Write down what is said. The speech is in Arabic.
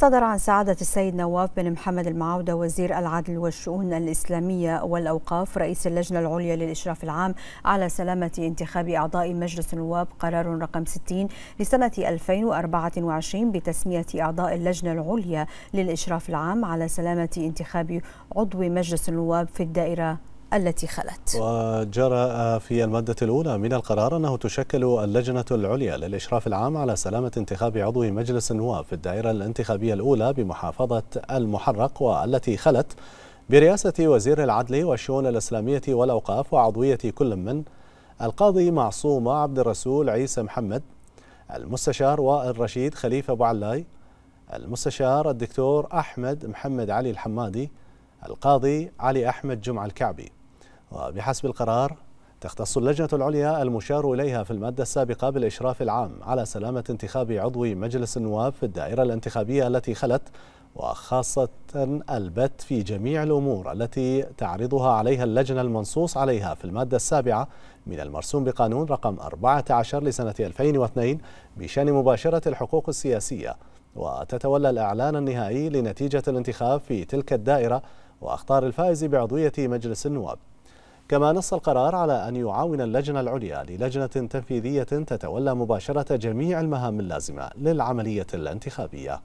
صدر عن سعادة السيد نواف بن محمد المعاودة وزير العدل والشؤون الإسلامية والأوقاف رئيس اللجنة العليا للإشراف العام على سلامة انتخاب أعضاء مجلس النواب قرار رقم 60 لسنة 2024 بتسمية أعضاء اللجنة العليا للإشراف العام على سلامة انتخاب عضو مجلس النواب في الدائرة التي خلت وجرى في المادة الأولى من القرار أنه تشكل اللجنة العليا للإشراف العام على سلامة انتخاب عضو مجلس النواب في الدائرة الانتخابية الأولى بمحافظة المحرق والتي خلت برئاسة وزير العدل والشؤون الإسلامية والأوقاف وعضوية كل من القاضي معصومة عبد الرسول عيسى محمد المستشار وائل رشيد خليفة أبو علاي المستشار الدكتور أحمد محمد علي الحمادي القاضي علي أحمد جمعة الكعبي وبحسب القرار تختص اللجنة العليا المشار إليها في المادة السابقة بالإشراف العام على سلامة انتخاب عضو مجلس النواب في الدائرة الانتخابية التي خلت وخاصة البت في جميع الأمور التي تعرضها عليها اللجنة المنصوص عليها في المادة السابعة من المرسوم بقانون رقم 14 لسنة 2002 بشأن مباشرة الحقوق السياسية وتتولى الإعلان النهائي لنتيجة الانتخاب في تلك الدائرة واختار الفائز بعضوية مجلس النواب كما نص القرار على أن يعاون اللجنة العليا للجنة تنفيذية تتولى مباشرة جميع المهام اللازمة للعملية الانتخابية